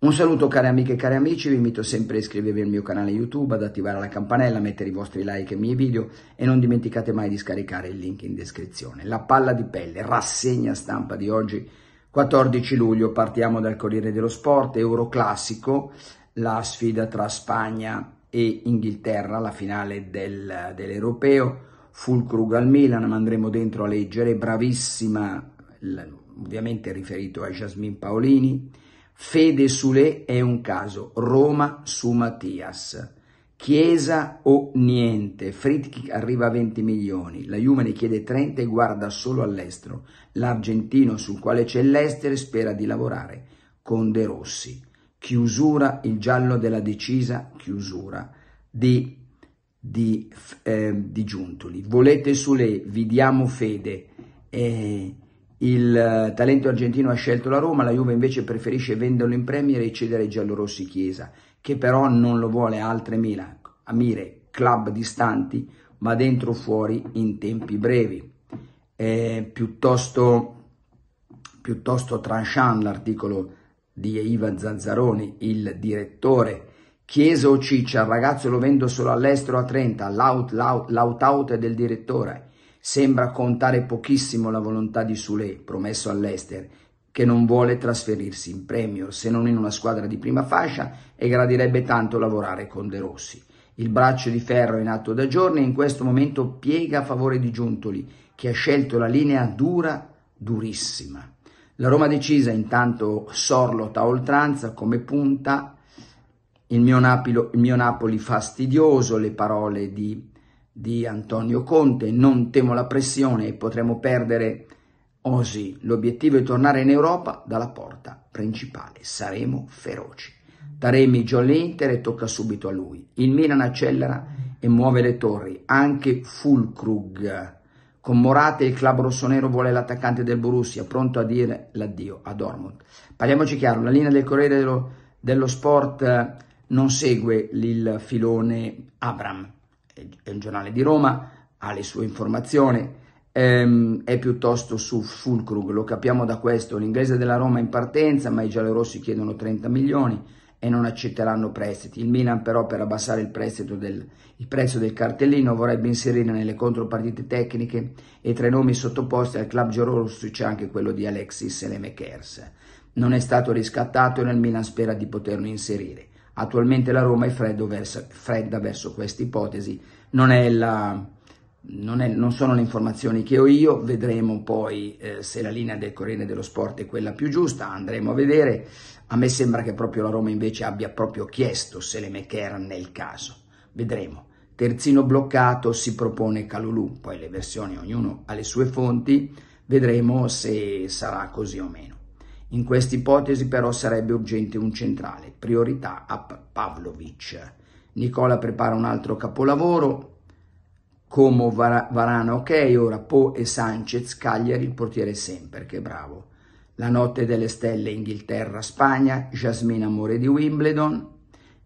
Un saluto cari amiche e cari amici, vi invito sempre a iscrivervi al mio canale YouTube, ad attivare la campanella, a mettere i vostri like ai miei video e non dimenticate mai di scaricare il link in descrizione. La palla di pelle, rassegna stampa di oggi, 14 luglio, partiamo dal Corriere dello Sport, Euroclassico, la sfida tra Spagna e Inghilterra, la finale del, dell'Europeo, Fulkrug al Milan, ma andremo dentro a leggere, bravissima, ovviamente riferito a Jasmine Paolini, Fede Sule è un caso, Roma su Mattias. Chiesa o niente, Fritkin arriva a 20 milioni, la Juve ne chiede 30 e guarda solo all'estero. L'argentino sul quale c'è l'estere spera di lavorare con De Rossi. Chiusura, il giallo della decisa chiusura di, di, eh, di Giuntoli. Volete Sule, vi diamo fede. Eh, il eh, talento argentino ha scelto la Roma, la Juve invece preferisce venderlo in Premier e cedere ai giallorossi Chiesa, che però non lo vuole altre Milan, a mire club distanti, ma dentro o fuori in tempi brevi. È piuttosto, piuttosto tranchant l'articolo di Ivan Zanzaroni, il direttore. Chiesa o Ciccia, il ragazzo lo vendo solo all'estero a 30, l'out out, out, out, del direttore Sembra contare pochissimo la volontà di Sule, promesso all'Ester, che non vuole trasferirsi in Premier se non in una squadra di prima fascia e gradirebbe tanto lavorare con De Rossi. Il braccio di ferro in atto da giorni in questo momento piega a favore di Giuntoli, che ha scelto la linea dura, durissima. La Roma decisa intanto Sorlot a oltranza come punta il mio, Napoli fastidioso, le parole di di Antonio Conte, non temo la pressione e potremo perdere Osi. L'obiettivo è tornare in Europa dalla porta principale. Saremo feroci. Taremi John l'Inter e tocca subito a lui. Il Milan accelera e muove le torri, anche Fulkrug. Con Morate il club rossonero vuole l'attaccante del Borussia, pronto a dire l'addio a Dortmund. Parliamoci chiaro, la linea del Corriere dello, dello Sport eh, non segue il filone Abram è un giornale di Roma, ha le sue informazioni, ehm, è piuttosto su Fulcrug, lo capiamo da questo, l'inglese della Roma è in partenza, ma i giallorossi chiedono 30 milioni e non accetteranno prestiti. Il Milan però per abbassare il, del, il prezzo del cartellino vorrebbe inserire nelle contropartite tecniche e tra i nomi sottoposti al club giallorosso c'è anche quello di Alexis Lemekers. Non è stato riscattato e nel Milan spera di poterlo inserire. Attualmente la Roma è verso, fredda verso questa ipotesi, non, non, non, sono le informazioni che ho io, vedremo poi eh, se la linea del Corriere dello Sport è quella più giusta, andremo a vedere. A me sembra che proprio la Roma invece abbia proprio chiesto se le McCarran nel caso, vedremo. Terzino bloccato si propone Calulù, poi le versioni ognuno ha le sue fonti, vedremo se sarà così o meno. In questa ipotesi però sarebbe urgente un centrale, priorità a Pavlovic. Nicola prepara un altro capolavoro, Como Var Varano ok, ora Po e Sanchez, Cagliari, il portiere sempre, che bravo. La notte delle stelle Inghilterra-Spagna, Jasmine Amore di Wimbledon.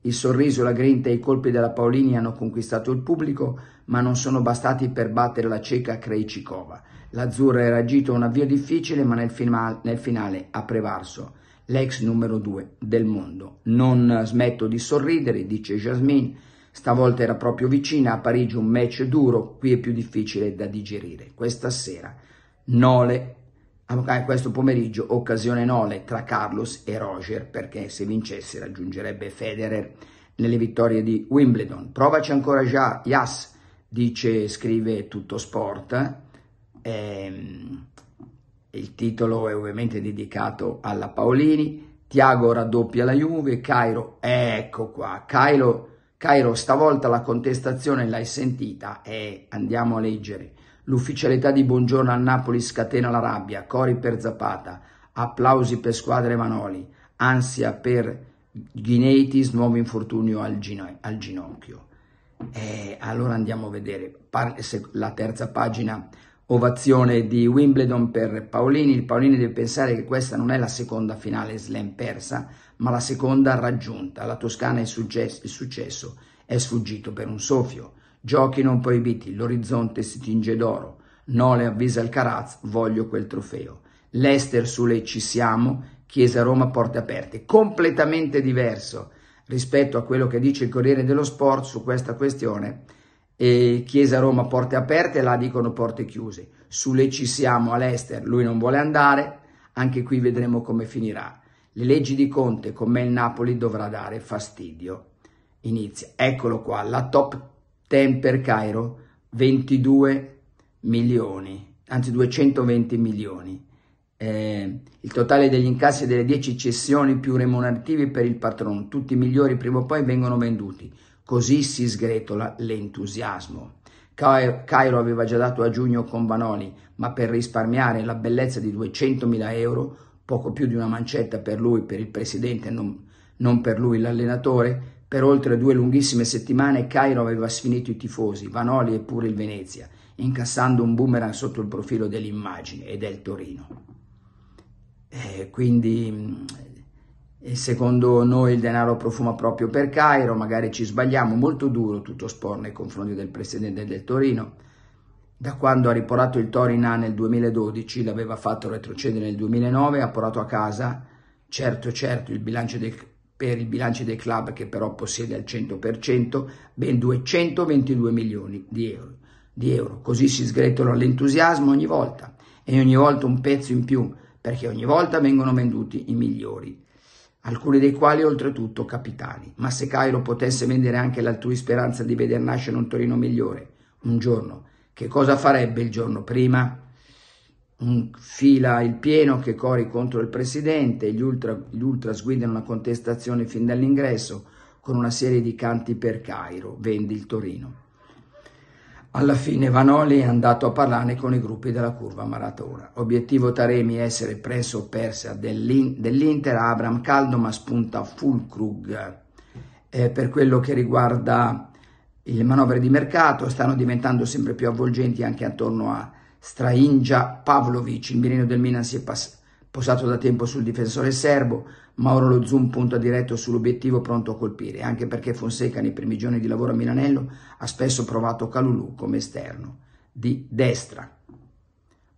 Il sorriso, la grinta e i colpi della Paolini hanno conquistato il pubblico, ma non sono bastati per battere la cieca Krejcikova. L'azzurra era agito un avvio difficile, ma nel, final, nel finale ha prevarso l'ex numero due del mondo. Non smetto di sorridere, dice Jasmine. Stavolta era proprio vicina a Parigi un match duro, qui è più difficile da digerire. Questa sera, Nole, ah, questo pomeriggio, occasione Nole tra Carlos e Roger, perché se vincesse raggiungerebbe Federer nelle vittorie di Wimbledon. Provaci ancora già, Yas, dice, scrive Tutto Sport ehm, il titolo è ovviamente dedicato alla Paolini, Tiago raddoppia la Juve, Cairo, ecco qua, Cairo, Cairo stavolta la contestazione l'hai sentita e eh, andiamo a leggere. L'ufficialità di Buongiorno a Napoli scatena la rabbia, cori per Zapata, applausi per squadre Manoli, ansia per Ghineitis, nuovo infortunio al, gino al ginocchio. E eh, allora andiamo a vedere la terza pagina ovazione di Wimbledon per Paolini. Il Paolini deve pensare che questa non è la seconda finale slam persa, ma la seconda raggiunta. La Toscana è successo, il successo è sfuggito per un soffio. Giochi non proibiti, l'orizzonte si tinge d'oro. Nole avvisa il Caraz, voglio quel trofeo. Lester sulle ci siamo, Chiesa Roma porte aperte. Completamente diverso rispetto a quello che dice il Corriere dello Sport su questa questione e Chiesa Roma porte aperte, là dicono porte chiuse. Sulle ci siamo all'estero, lui non vuole andare, anche qui vedremo come finirà. Le leggi di Conte, come il Napoli, dovrà dare fastidio. Inizia, eccolo qua, la top 10 per Cairo, 22 milioni, anzi 220 milioni. Eh, il totale degli incassi delle 10 cessioni più remunerativi per il patrono, tutti i migliori prima o poi vengono venduti. Così si sgretola l'entusiasmo. Cairo aveva già dato a giugno con Vanoni, ma per risparmiare la bellezza di 200.000 euro, poco più di una mancetta per lui, per il presidente, non, non per lui l'allenatore, per oltre due lunghissime settimane Cairo aveva sfinito i tifosi, Vanoli e pure il Venezia, incassando un boomerang sotto il profilo dell'immagine e del Torino. E eh, quindi e secondo noi il denaro profuma proprio per Cairo, magari ci sbagliamo, molto duro tutto Spor nei confronti del presidente del Torino. Da quando ha riportato il Toro nel 2012, l'aveva fatto retrocedere nel 2009, ha portato a casa, certo certo, il bilancio dei, per il bilancio dei club che però possiede al 100%, ben 222 milioni di euro. Di euro. Così si sgretola l'entusiasmo ogni volta e ogni volta un pezzo in più, perché ogni volta vengono venduti i migliori alcuni dei quali oltretutto capitali. Ma se Cairo potesse vendere anche l'altrui speranza di veder nascere un Torino migliore, un giorno, che cosa farebbe il giorno prima? Un fila il pieno che cori contro il presidente, gli ultra, gli ultra sguidano una contestazione fin dall'ingresso con una serie di canti per Cairo, vendi il Torino. Alla fine Vanoli è andato a parlare con i gruppi della curva maratona. Obiettivo Taremi è essere preso o persa dell'Inter Abram Caldo ma spunta Fulkrug. Eh, per quello che riguarda le manovre di mercato stanno diventando sempre più avvolgenti anche attorno a Strainja Pavlovic. Il mirino del Milan si è passato posato da tempo sul difensore serbo, Mauro Lo Zoom punta diretto sull'obiettivo pronto a colpire, anche perché Fonseca nei primi giorni di lavoro a Milanello ha spesso provato Calulù come esterno di destra.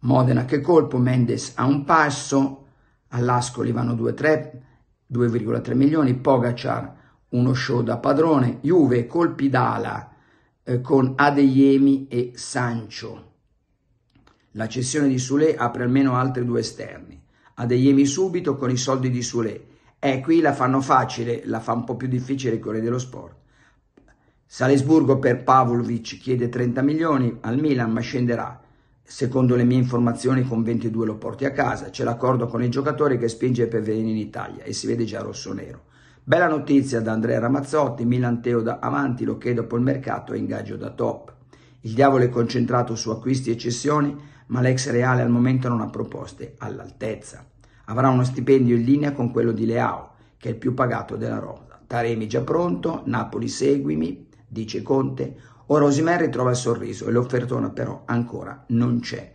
Modena che colpo, Mendes a un passo, all'Ascoli vanno 2,3 milioni, Pogacar uno show da padrone, Juve colpi d'ala eh, con Adeyemi e Sancho. La cessione di Sule apre almeno altri due esterni a degli emi subito con i soldi di Sule. E eh, qui la fanno facile, la fa un po' più difficile quella dello sport. Salisburgo per Pavlovic chiede 30 milioni al Milan, ma scenderà. Secondo le mie informazioni con 22 lo porti a casa. C'è l'accordo con il giocatore che spinge per venire in Italia e si vede già rosso-nero. Bella notizia da Andrea Ramazzotti, Milan Teo da avanti, lo che dopo il mercato e ingaggio da top. Il diavolo è concentrato su acquisti e cessioni ma l'ex Reale al momento non ha proposte all'altezza. Avrà uno stipendio in linea con quello di Leao, che è il più pagato della rosa. Taremi già pronto, Napoli seguimi, dice Conte. Ora Osimer ritrova il sorriso e l'offertona però ancora non c'è.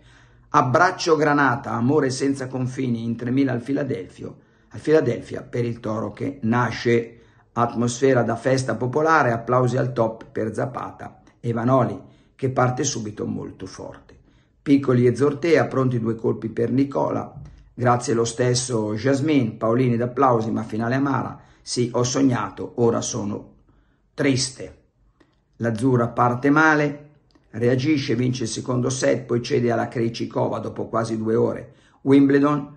Abbraccio granata, amore senza confini in 3000 al Filadelfio, al Filadelfia per il toro che nasce. Atmosfera da festa popolare, applausi al top per Zapata e Vanoli che parte subito molto forte. Piccoli e Zortea, pronti due colpi per Nicola. Grazie lo stesso Jasmine, Paolini d'applausi, ma finale amara. Sì, ho sognato, ora sono triste. L'Azzurra parte male, reagisce, vince il secondo set, poi cede alla Krejcikova dopo quasi due ore. Wimbledon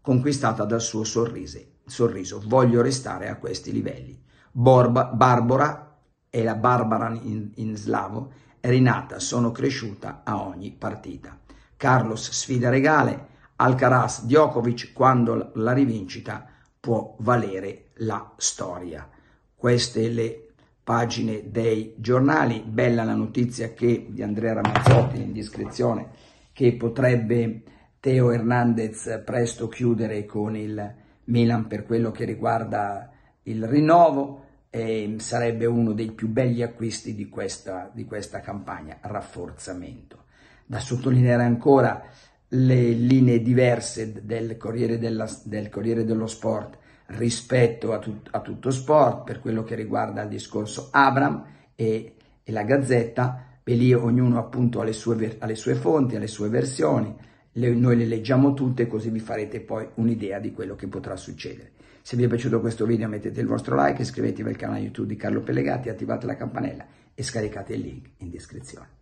conquistata dal suo sorriso. sorriso. Voglio restare a questi livelli. Borba, Barbara è la Barbara in, in slavo, rinata, sono cresciuta a ogni partita. Carlos sfida regale, Alcaraz Djokovic quando la rivincita può valere la storia. Queste le pagine dei giornali, bella la notizia che di Andrea Ramazzotti, l'indiscrezione, che potrebbe Teo Hernandez presto chiudere con il Milan per quello che riguarda il rinnovo, eh, sarebbe uno dei più belli acquisti di questa, di questa campagna, rafforzamento. Da sottolineare ancora le linee diverse del Corriere, della, del Corriere dello Sport rispetto a, tut, a, tutto sport per quello che riguarda il discorso Abram e, e la Gazzetta, e lì ognuno appunto ha le sue, ha le sue fonti, ha le sue versioni, le, noi le leggiamo tutte così vi farete poi un'idea di quello che potrà succedere. Se vi è piaciuto questo video mettete il vostro like, iscrivetevi al canale YouTube di Carlo Pellegatti, attivate la campanella e scaricate il link in descrizione.